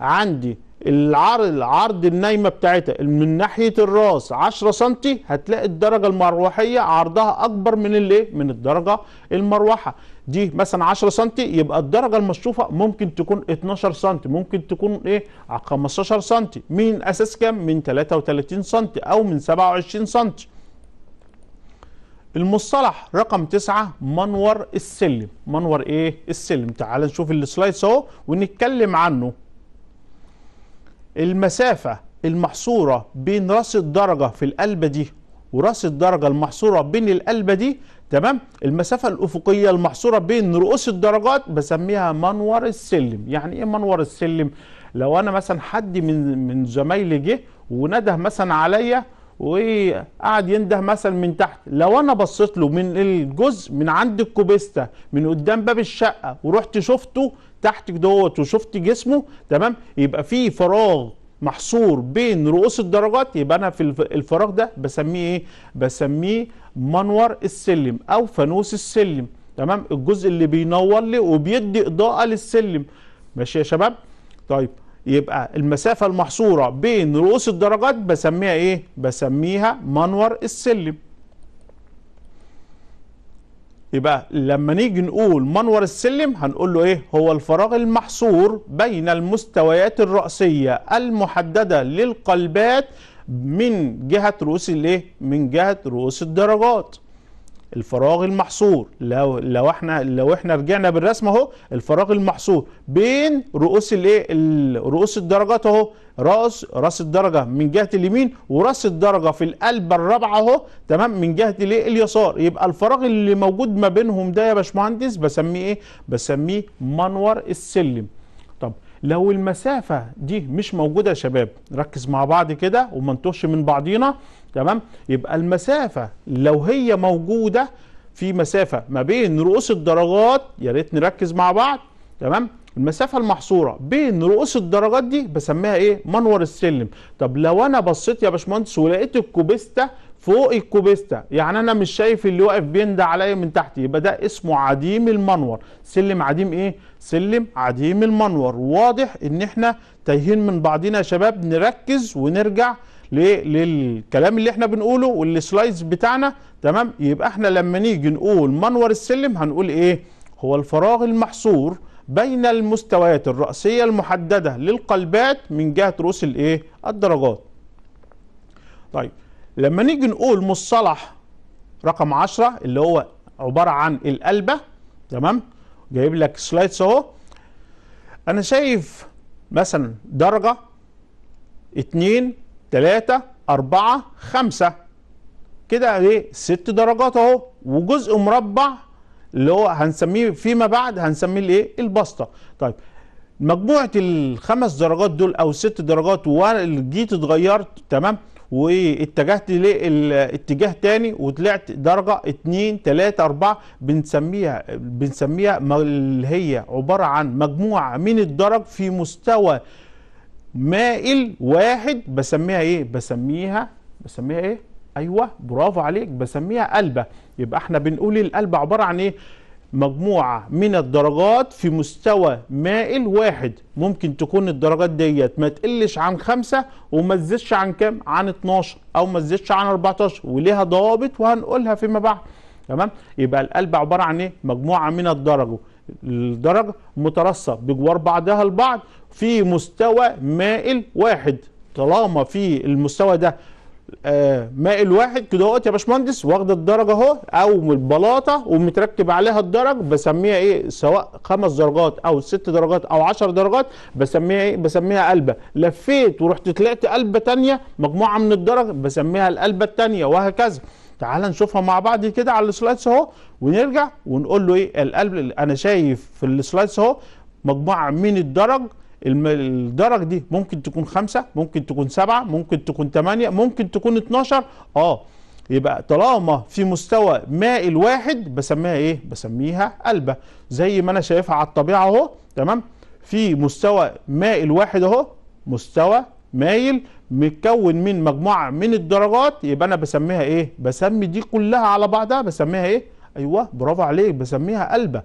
Speaker 1: عندي العرض النايمه بتاعتها من ناحيه الراس 10 سم هتلاقي الدرجه المروحيه عرضها اكبر من الايه من الدرجه المروحه دي مثلا 10 سم يبقى الدرجه المشروفه ممكن تكون 12 سم ممكن تكون ايه 15 سم من اساس كام من 33 سم او من 27 سم المصطلح رقم تسعة منور السلم منور ايه السلم تعال نشوف السلايس اهو ونتكلم عنه المسافة المحصورة بين راس الدرجة في القلبة دي وراس الدرجة المحصورة بين القلبة دي تمام المسافة الأفقية المحصورة بين رؤوس الدرجات بسميها منور السلم يعني إيه منور السلم لو أنا مثلا حد من من زمايلي جه ونده مثلا عليا وقعد ينده مثلا من تحت لو انا بصيت له من الجزء من عند الكوبيستا من قدام باب الشقه ورحت شفته تحت دوت وشفت جسمه تمام يبقى في فراغ محصور بين رؤوس الدرجات يبقى انا في الفراغ ده بسميه ايه بسميه منور السلم او فانوس السلم تمام الجزء اللي بينور لي وبيدي اضاءه للسلم ماشي يا شباب طيب يبقى المسافه المحصوره بين رؤوس الدرجات بسميها ايه بسميها منور السلم يبقى لما نيجي نقول منور السلم هنقول له ايه هو الفراغ المحصور بين المستويات الرأسية المحددة للقلبات من جهة رؤوس الايه من جهة رؤوس الدرجات الفراغ المحصور لو لو احنا لو احنا رجعنا بالرسمه اهو الفراغ المحصور بين رؤوس الايه رؤوس الدرجات اهو راس راس الدرجه من جهه اليمين وراس الدرجه في القلبه الرابعه اهو تمام من جهه الايه اليسار يبقى الفراغ اللي موجود ما بينهم ده يا باشمهندس بسميه ايه بسميه منور السلم لو المسافة دي مش موجودة يا شباب ركز مع بعض كده وما نتوش من بعضينا تمام يبقى المسافة لو هي موجودة في مسافة ما بين رؤوس الدرجات يا ريت نركز مع بعض تمام المسافة المحصورة بين رؤوس الدرجات دي بسميها ايه منور السلم طب لو انا بصيت يا باشمهندس ولقيت الكوبيستا فوق الكوبيستا يعني انا مش شايف اللي واقف بيند عليا من تحت يبقى ده اسمه عديم المنور سلم عديم ايه سلم عديم المنور واضح ان احنا تايهين من بعضنا يا شباب نركز ونرجع للكلام اللي احنا بنقوله والسلايدز بتاعنا تمام يبقى احنا لما نيجي نقول منور السلم هنقول ايه هو الفراغ المحصور بين المستويات الرأسية المحددة للقلبات من جهة رؤوس الايه الدرجات طيب لما نيجي نقول مصطلح رقم 10 اللي هو عباره عن القلبه تمام جايب لك سلايدز اهو انا شايف مثلا درجه 2 3 4 5 كده ايه ست درجات اهو وجزء مربع اللي هو هنسميه فيما بعد هنسميه الايه البسطه طيب مجموعه الخمس درجات دول او الست درجات وجيت اتغيرت تمام واتجهت لاتجاه تاني وطلعت درجه 2 3 4 بنسميها بنسميها اللي هي عباره عن مجموعه من الدرج في مستوى مائل واحد بسميها ايه بسميها بسميها ايه ايوه برافو عليك بسميها قلبه يبقى احنا بنقول القلبه عباره عن ايه مجموعة من الدرجات في مستوى مائل واحد ممكن تكون الدرجات ديت ما تقلش عن خمسة وما تزيدش عن كام عن 12 او ما تزيدش عن 14 وليها ضوابط وهنقولها فيما بعد تمام يبقى القلب عبارة عن ايه مجموعة من الدرجة الدرجة مترصة بجوار بعضها البعض في مستوى مائل واحد طالما في المستوى ده آه، ماء الواحد كده اهوت يا باشمهندس واخده الدرجه اهو او البلاطه ومتركب عليها الدرج بسميها ايه سواء خمس درجات او ست درجات او عشر درجات بسميها ايه بسميها قلبه لفيت ورحت طلعت قلبه ثانيه مجموعه من الدرج بسميها القلبه الثانيه وهكذا تعال نشوفها مع بعض كده على السلايدز اهو ونرجع ونقول له ايه القلب انا شايف في السلايدز اهو مجموعه من الدرج الدرج دي ممكن تكون خمسة ممكن تكون سبعة ممكن تكون ثمانية ممكن تكون 12 اه يبقى طالما في مستوى مائل واحد بسميها ايه بسميها قلبة زي ما انا شايفها على الطبيعة اهو تمام في مستوى مائل واحد اهو مستوى مايل متكون من مجموعة من الدرجات يبقى انا بسميها ايه بسمي دي كلها على بعضها بسميها ايه ايوه برافو عليك بسميها قلبة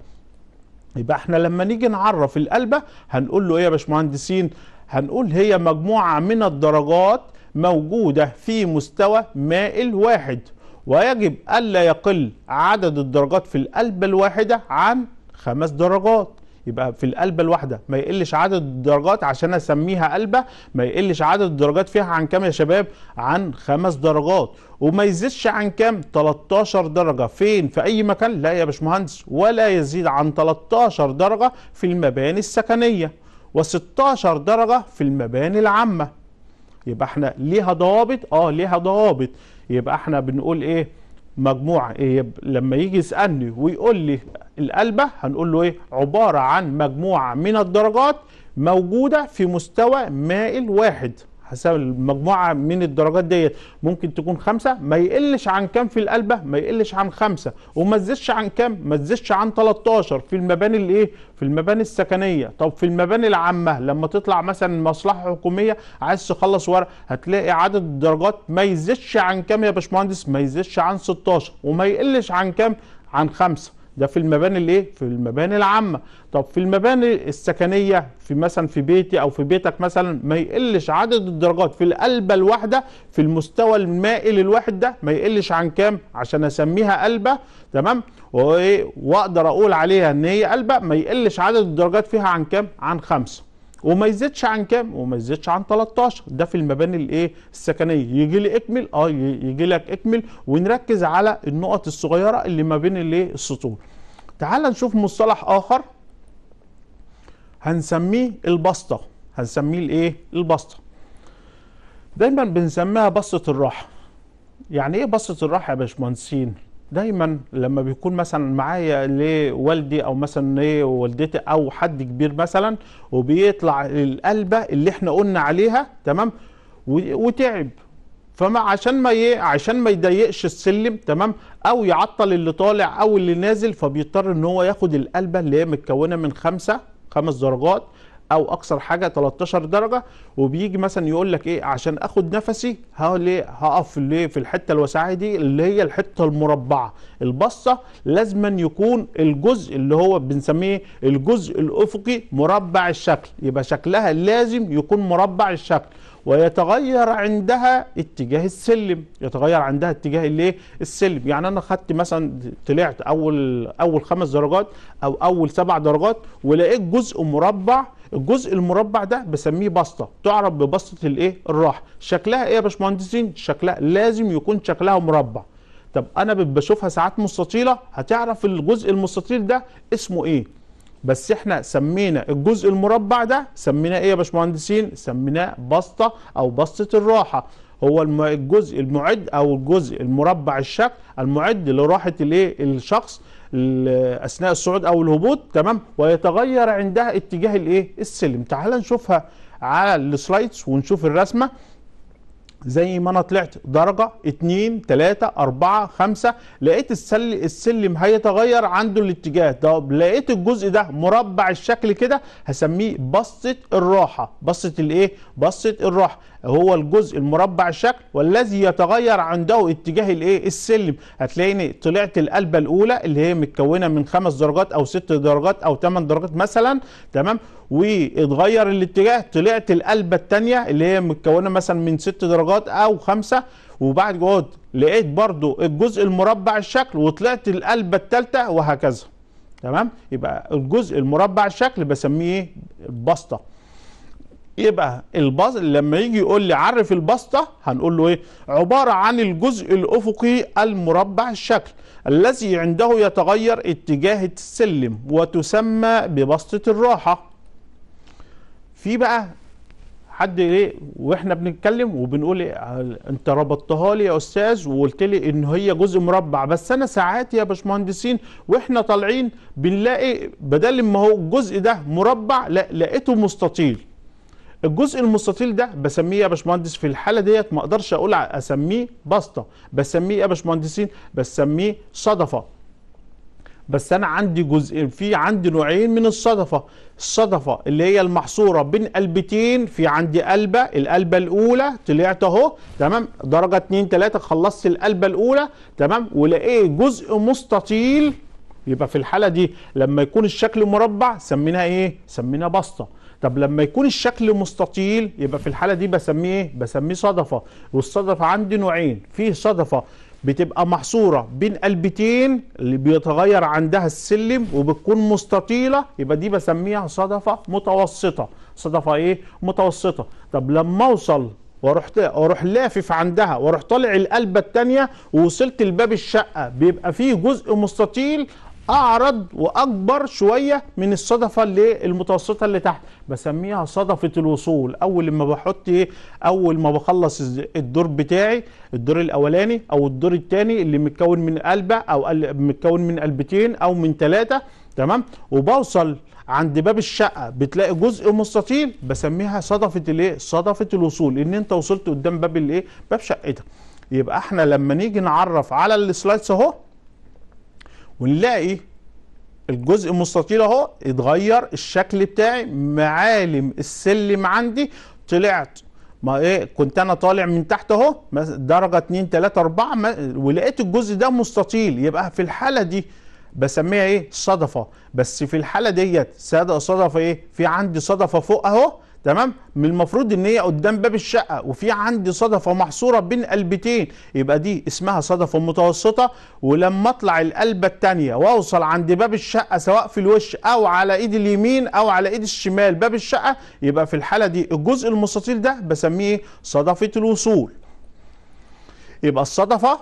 Speaker 1: يبقى احنا لما نيجي نعرف القلبة هنقول له ايه يا باشمهندسين هنقول هي مجموعة من الدرجات موجودة في مستوى مائل واحد ويجب ألا يقل عدد الدرجات في القلبة الواحدة عن خمس درجات يبقى في القلبه الواحده ما يقلش عدد الدرجات عشان اسميها قلبه ما يقلش عدد الدرجات فيها عن كام يا شباب عن خمس درجات وما يزيدش عن كام 13 درجه فين في اي مكان لا يا باشمهندس ولا يزيد عن 13 درجه في المباني السكنيه و16 درجه في المباني العامه يبقى احنا ليها ضوابط اه ليها ضوابط يبقى احنا بنقول ايه مجموعة إيه لما يجي يسألني ويقول لي القلبة هنقول له إيه عبارة عن مجموعة من الدرجات موجودة في مستوى مائل واحد حسب المجموعه من الدرجات ديت ممكن تكون خمسه ما يقلش عن كام في القلبه ما يقلش عن خمسه وما تزيدش عن كام ما تزيدش عن 13 في المباني الايه في المباني السكنيه طب في المباني العامه لما تطلع مثلا مصلحه حكوميه عايز تخلص ورق هتلاقي عدد الدرجات ما يزيدش عن كام يا باشمهندس ما يزيدش عن 16 وما يقلش عن كام عن خمسه ده في المباني الايه في المباني العامه طب في المباني السكنيه في مثلا في بيتي او في بيتك مثلا ما يقلش عدد الدرجات في القلبه الواحده في المستوى المائل الواحد ده ما يقلش عن كام عشان اسميها قلبه تمام وايه واقدر اقول عليها ان هي قلبه ما يقلش عدد الدرجات فيها عن كام عن خمسه وما يزيدش عن كام وما يزيدش عن 13 ده في المباني الايه السكنيه يجي لي اكمل اه يجي لك اكمل ونركز على النقط الصغيره اللي ما بين الايه السطور تعال نشوف مصطلح اخر هنسميه البسطه هنسميه الايه البسطه دايما بنسميها بسطه الراحه يعني ايه بسطه الراحه يا باشمهندسين دايما لما بيكون مثلا معايا لوالدي او مثلا لوالدتي او حد كبير مثلا وبيطلع القلبه اللي احنا قلنا عليها تمام وتعب فما عشان ما ايه عشان ما يضيقش السلم تمام او يعطل اللي طالع او اللي نازل فبيضطر ان هو ياخد القلبه اللي هي متكونه من خمسه خمس درجات او اكثر حاجه 13 درجه وبيجي مثلا يقول لك ايه عشان اخد نفسي هقف ليه في الحته الواسعه دي اللي هي الحته المربعه البصه لازما يكون الجزء اللي هو بنسميه الجزء الافقي مربع الشكل يبقى شكلها لازم يكون مربع الشكل ويتغير عندها اتجاه السلم يتغير عندها اتجاه الايه السلم يعني انا خدت مثلا طلعت اول اول خمس درجات او اول سبع درجات ولقيت جزء مربع الجزء المربع ده بسميه بسطه تعرف ببسطه الايه الراحه شكلها ايه يا باشمهندسين شكلها لازم يكون شكلها مربع طب انا بشوفها ساعات مستطيله هتعرف الجزء المستطيل ده اسمه ايه بس احنا سمينا الجزء المربع ده سميناه ايه يا باشمهندسين سميناه بسطه او بسطه الراحه هو الجزء المعد او الجزء المربع الشكل المعد لراحه الايه الشخص اثناء الصعود او الهبوط تمام ويتغير عندها اتجاه الايه السلم تعال نشوفها على السلايدز ونشوف الرسمه زي ما انا طلعت درجه 2 3 4 5 لقيت السلم هيتغير عنده الاتجاه طب لقيت الجزء ده مربع الشكل كده هسميه بصه الراحه بصه الايه بصه الراحه هو الجزء المربع الشكل والذي يتغير عنده اتجاه الايه السلم هتلاقيني طلعت القلبه الاولى اللي هي متكونه من خمس درجات او ست درجات او ثمان درجات مثلا تمام واتغير الاتجاه طلعت القلبه الثانيه اللي هي متكونه مثلا من ست درجات او خمسه وبعد جهود لقيت برضو الجزء المربع الشكل وطلعت القلبه الثالثه وهكذا تمام يبقى الجزء المربع الشكل بسميه إيه؟ البسطه يبقى البسط لما يجي يقول لي عرف البسطه هنقول له ايه عباره عن الجزء الافقي المربع الشكل الذي عنده يتغير اتجاه السلم وتسمى ببسطه الراحه في بقى حد ايه واحنا بنتكلم وبنقول إيه انت ربطتها لي يا استاذ وقلت لي ان هي جزء مربع بس انا ساعات يا باشمهندسين واحنا طالعين بنلاقي بدل ما هو الجزء ده مربع لا لقيته مستطيل الجزء المستطيل ده بسميه يا باشمهندس في الحاله ديت ما اقدرش اقول اسميه بسطه بسميه يا باشمهندسين بسميه صدفه بس انا عندي جزء في عندي نوعين من الصدفه الصدفه اللي هي المحصوره بين قلبتين في عندي قلبه القلبه الاولى طلعت اهو تمام درجه 2 3 خلصت القلبه الاولى تمام ولقيت جزء مستطيل يبقى في الحاله دي لما يكون الشكل مربع سميناها ايه سميناها بسطه طب لما يكون الشكل مستطيل يبقى في الحاله دي بسميه ايه بسميه صدفه والصدفه عندي نوعين في صدفه بتبقى محصورة بين قلبتين اللي بيتغير عندها السلم وبتكون مستطيلة يبقى دي بسميها صدفة متوسطة صدفة ايه متوسطة طب لما اوصل واروح اروح لافف عندها واروح طالع القلبه الثانيه ووصلت لباب الشقه بيبقى فيه جزء مستطيل اعرض واكبر شويه من الصدفه اللي المتوسطه اللي تحت بسميها صدفه الوصول اول لما بحط ايه اول ما بخلص الدور بتاعي الدور الاولاني او الدور الثاني اللي متكون من قلبه او متكون من قلبتين او من ثلاثه تمام وبوصل عند باب الشقه بتلاقي جزء مستطيل بسميها صدفه الايه صدفه الوصول ان انت وصلت قدام باب الايه باب شقتك يبقى احنا لما نيجي نعرف على السلايدز اهو ونلاقي الجزء المستطيل اهو اتغير الشكل بتاعي معالم السلم عندي طلعت ما ايه كنت انا طالع من تحت اهو درجه 2 3 4 ولقيت الجزء ده مستطيل يبقى في الحاله دي بسميها ايه صدفه بس في الحاله ديت صدفه ايه في عندي صدفه فوق اهو تمام من المفروض ان هي قدام باب الشقه وفي عندي صدفه محصوره بين قلبتين يبقى دي اسمها صدفه متوسطه ولما اطلع القلبه الثانيه واوصل عند باب الشقه سواء في الوش او على ايد اليمين او على ايد الشمال باب الشقه يبقى في الحاله دي الجزء المستطيل ده بسميه صدفه الوصول يبقى الصدفه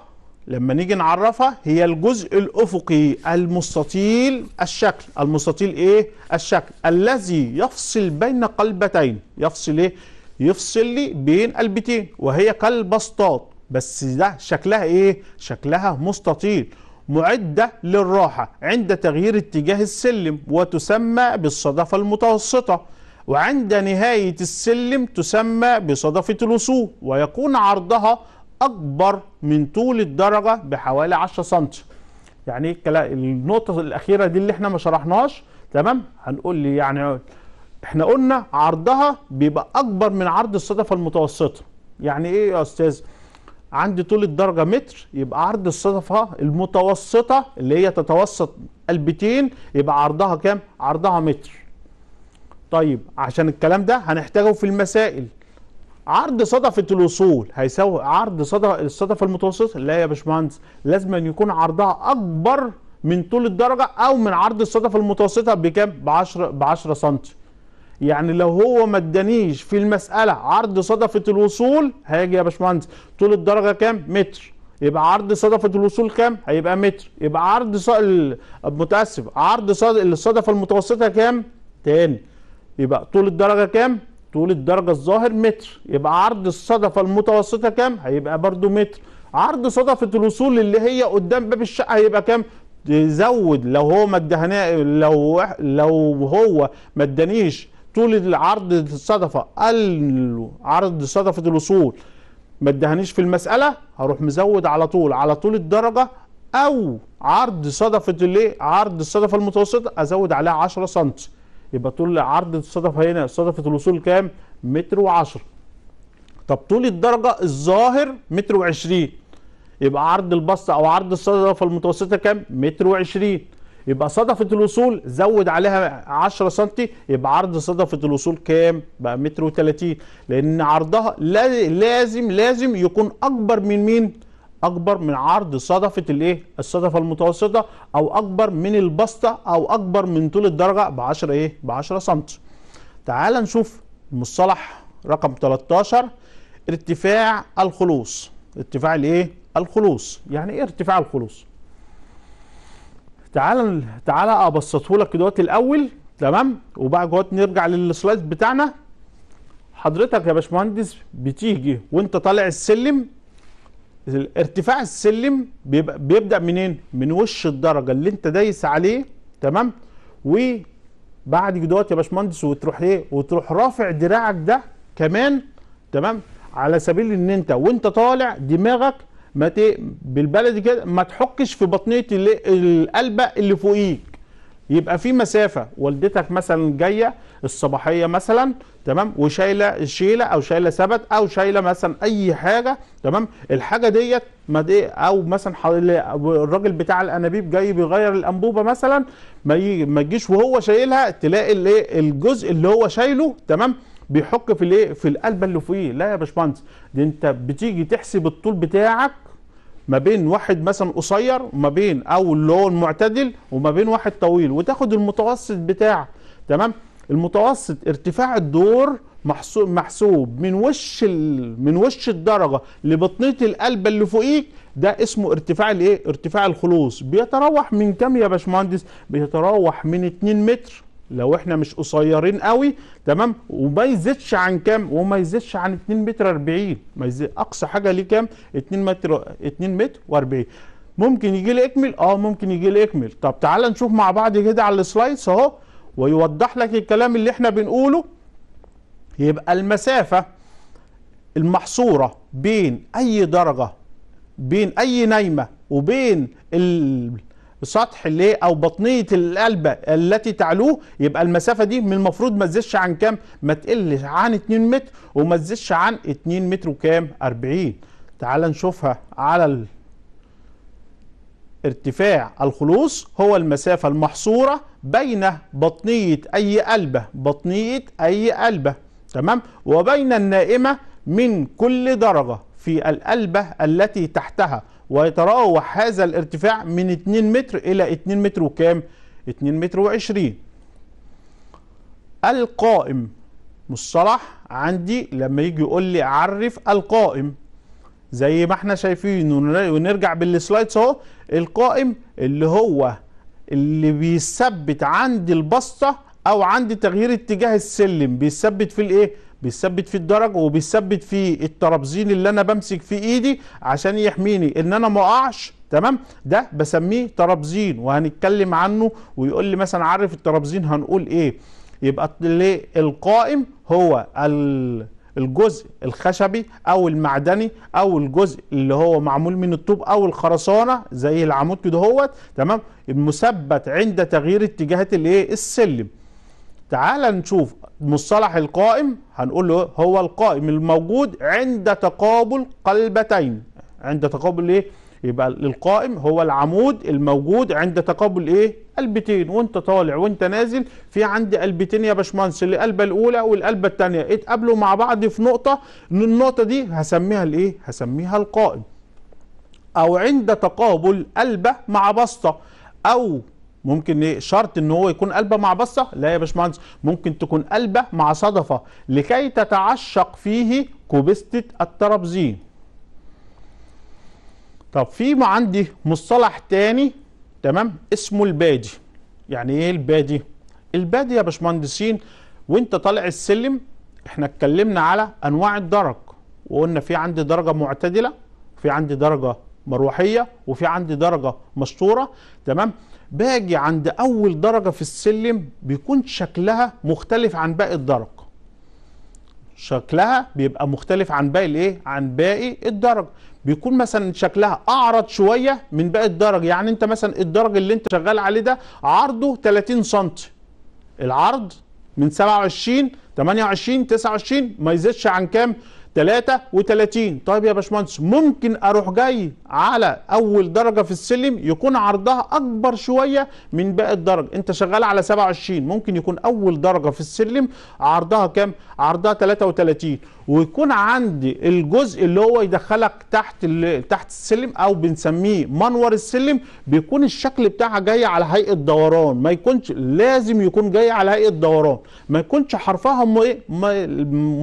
Speaker 1: لما نيجي نعرفها هي الجزء الأفقي المستطيل الشكل المستطيل إيه؟ الشكل الذي يفصل بين قلبتين يفصل إيه؟ يفصل لي بين قلبتين وهي كالبسطاط بس ده شكلها إيه؟ شكلها مستطيل معدة للراحة عند تغيير اتجاه السلم وتسمى بالصدفة المتوسطة وعند نهاية السلم تسمى بصدفة الوصول ويكون عرضها اكبر من طول الدرجه بحوالي 10 سم يعني النقطه الاخيره دي اللي احنا ما شرحناهاش تمام هنقول لي يعني احنا قلنا عرضها بيبقى اكبر من عرض الصدفه المتوسطه يعني ايه يا استاذ عندي طول الدرجه متر يبقى عرض الصدفه المتوسطه اللي هي تتوسط قلبتين يبقى عرضها كام عرضها متر طيب عشان الكلام ده هنحتاجه في المسائل عرض صدفة الوصول هيساوي عرض صدفة الصدفة المتوسطة لا يا باشمهندس لازم أن يكون عرضها أكبر من طول الدرجة أو من عرض الصدفة المتوسطة بكام؟ ب 10 ب 10 سم يعني لو هو ما ادانيش في المسألة عرض صدفة الوصول هاجي يا باشمهندس طول الدرجة كام؟ متر يبقى عرض صدفة الوصول كام؟ هيبقى متر يبقى عرض ص... متأسف عرض الصدفة المتوسطة كام؟ تاني يبقى طول الدرجة كام؟ طول الدرجة الظاهر متر يبقى عرض الصدفة المتوسطة كام هيبقى برضو متر عرض صدفة الوصول اللي هي قدام باب الشقة هيبقى كام تزود لو هو ما لو لو هو ما ادانيش طول العرض الصدفه قال عرض صدفه الوصول ما ادهنيش في المساله هروح مزود على طول على طول الدرجه او عرض صدفه الايه عرض الصدفه المتوسطه ازود عليها 10 سم يبقى طول عرض الصدفة هنا صدفه الوصول كام متر و10 طب طول الدرجه الظاهر متر و20 يبقى عرض البسط او عرض الصدفه المتوسطه كام متر و20 يبقى صدفه الوصول زود عليها 10 سم يبقى عرض صدفه الوصول كام بقى متر و30 لان عرضها لازم لازم يكون اكبر من مين اكبر من عرض صدفه الايه الصدفه المتوسطه او اكبر من البسطه او اكبر من طول الدرجه ب 10 ايه ب 10 سم تعال نشوف المصطلح رقم 13 ارتفاع الخلوص ارتفاع الايه الخلوص يعني ايه ارتفاع الخلوص تعال تعال ابسطه لك دلوقتي الاول تمام وبعد جوات نرجع للسلايد بتاعنا حضرتك يا باشمهندس بتيجي وانت طالع السلم ارتفاع السلم بيبقى بيبدا منين من وش الدرجه اللي انت دايس عليه تمام وبعد دوت يا باشمهندس وتروح ايه وتروح رافع دراعك ده كمان تمام على سبيل ان انت وانت طالع دماغك ما بالبلدي كده ما تحكش في بطنيه القلبه اللي فوقيك يبقى في مسافه والدتك مثلا جايه الصباحيه مثلا تمام وشايله شيله او شايله سبت او شايله مثلا اي حاجه تمام الحاجه ديت ما دي او مثلا الراجل بتاع الانابيب جاي بيغير الانبوبه مثلا ما تجيش وهو شايلها تلاقي الايه الجزء اللي هو شايله تمام بيحك في الايه في القلبه اللي فيه لا يا باشمهندس دي انت بتيجي تحسب الطول بتاعك ما بين واحد مثلا قصير وما بين او لون معتدل وما بين واحد طويل وتاخد المتوسط بتاع تمام المتوسط ارتفاع الدور محسوب محسوب من وش من وش الدرجه لبطنيه القلب اللي فوقيك ده اسمه ارتفاع الايه ارتفاع الخلوص بيتراوح من كم يا باشمهندس بيتراوح من 2 متر لو احنا مش قصيرين قوي تمام وما يزيدش عن كام وما يزيدش عن 2 متر 40 ما يزيد اقصى حاجه ليه كام 2 متر 2 متر و40 ممكن يجي لي اكمل اه ممكن يجي لي اكمل طب تعال نشوف مع بعض كده على السلايدز اهو ويوضح لك الكلام اللي احنا بنقوله يبقى المسافه المحصوره بين اي درجه بين اي نايمه وبين ال سطح ليه او بطنيه القلبه التي تعلوه يبقى المسافه دي من المفروض ما تزيدش عن كام ما تقلش عن 2 متر وما تزيدش عن 2 متر وكام 40 تعال نشوفها على ارتفاع الخلوص هو المسافه المحصوره بين بطنيه اي قلبه بطنيه اي قلبه تمام وبين النائمه من كل درجه في القلبه التي تحتها ويتراوح هذا الارتفاع من 2 متر إلى 2 متر وكام؟ 2 متر و20 القائم مصطلح عندي لما يجي يقول لي عرف القائم زي ما احنا شايفين ونرجع بالسلايدز اهو القائم اللي هو اللي بيثبت عند البسطه او عند تغيير اتجاه السلم بيثبت في الايه بيثبت في الدرج وبيثبت في الترابزين اللي انا بمسك في ايدي عشان يحميني ان انا ما اقعش تمام ده بسميه ترابزين وهنتكلم عنه ويقول لي مثلا عرف الترابزين هنقول ايه يبقى ليه القائم هو الجزء الخشبي او المعدني او الجزء اللي هو معمول من الطوب او الخرسانه زي العمود كده هوت تمام المثبت عند تغيير اتجاهات الايه السلم تعال نشوف مصطلح القائم هنقول له هو القائم الموجود عند تقابل قلبتين عند تقابل ايه يبقى القائم هو العمود الموجود عند تقابل ايه قلبتين وانت طالع وانت نازل في عندي قلبتين يا باشمهندس القلبه الاولى والقلبه الثانيه اتقابلوا مع بعض في نقطه النقطه دي هسميها الايه هسميها القائم او عند تقابل قلبه مع بسطه او ممكن ايه شرط ان هو يكون قلبه مع بصه لا يا باشمهندس ممكن تكون قلبه مع صدفه لكي تتعشق فيه كوبستة الترابزين طب في ما عندي مصطلح تاني تمام اسمه البادي يعني ايه البادي البادي يا باشمهندسين وانت طالع السلم احنا اتكلمنا على انواع الدرج وقلنا في عندي درجه معتدله وفي عندي درجه مروحيه وفي عندي درجه مستوره تمام باجي عند اول درجه في السلم بيكون شكلها مختلف عن باقي الدرج شكلها بيبقى مختلف عن باقي الايه عن باقي الدرج بيكون مثلا شكلها اعرض شويه من باقي الدرج يعني انت مثلا الدرج اللي انت شغال عليه ده عرضه 30 سم العرض من 27 28 29 ما يزيدش عن كام 33 طيب يا باشمهندس ممكن اروح جاي على اول درجه في السلم يكون عرضها اكبر شويه من باقي الدرجه انت شغال على 27 ممكن يكون اول درجه في السلم عرضها كام عرضها 33 ويكون عندي الجزء اللي هو يدخلك تحت تحت السلم او بنسميه منور السلم بيكون الشكل بتاعها جاي على هيئه دوران ما يكونش لازم يكون جاي على هيئه دوران ما يكونش حرفها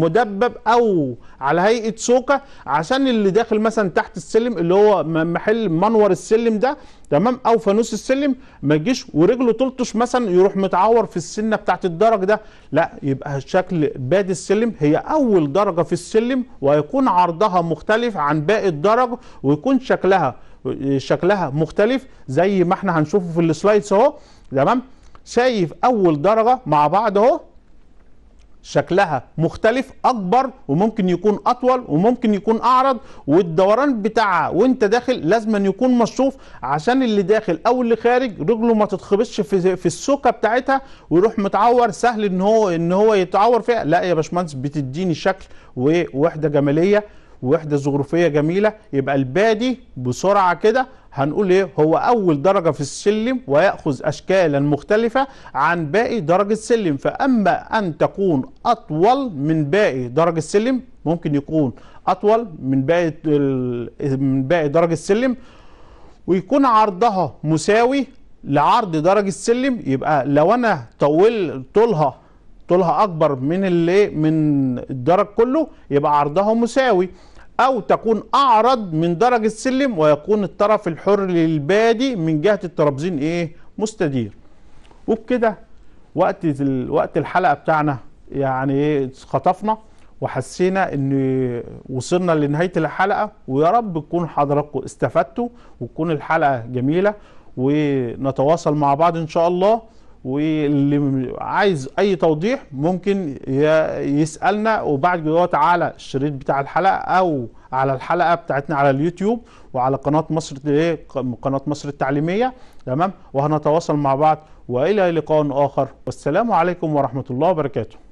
Speaker 1: مدبب او على هيئه سوكه عشان اللي داخل مثلا تحت السلم اللي هو محل منور السلم ده تمام او فانوس السلم ما يجيش ورجله تلطش مثلا يروح متعور في السنه بتاعت الدرج ده لا يبقى شكل باد السلم هي اول درجه في السلم ويكون عرضها مختلف عن باقي الدرج ويكون شكلها شكلها مختلف زي ما احنا هنشوفه في السلايدز اهو تمام شايف اول درجه مع بعض اهو شكلها مختلف اكبر وممكن يكون اطول وممكن يكون اعرض والدوران بتاعها وانت داخل لازم أن يكون مشروف عشان اللي داخل او اللي خارج رجله ما تتخبطش في, في السوكه بتاعتها ويروح متعور سهل ان هو ان هو يتعور فيها لا يا باشمهندس بتديني شكل ووحده جماليه ووحده زغرفية جميله يبقى البادي بسرعه كده هنقول ايه هو اول درجه في السلم وياخذ اشكالا مختلفه عن باقي درجة السلم فاما ان تكون اطول من باقي درجة السلم ممكن يكون اطول من باقي من باقي درجة السلم ويكون عرضها مساوي لعرض درج السلم يبقى لو انا طول طولها طولها اكبر من اللي إيه، من الدرج كله يبقى عرضها مساوي أو تكون أعرض من درج السلم ويكون الطرف الحر للبادي من جهة الترابزين إيه مستدير وبكده وقت وقت الحلقة بتاعنا يعني إيه خطفنا وحسينا ان وصلنا لنهايه الحلقه ويا رب تكون حضراتكم استفدتوا وتكون الحلقه جميله ونتواصل مع بعض ان شاء الله واللي عايز اي توضيح ممكن يسالنا وبعد دوت على الشريط بتاع الحلقه او على الحلقه بتاعتنا على اليوتيوب وعلى قناه مصر إيه؟ قناه مصر التعليميه تمام وهنتواصل مع بعض والى لقاء اخر والسلام عليكم ورحمه الله وبركاته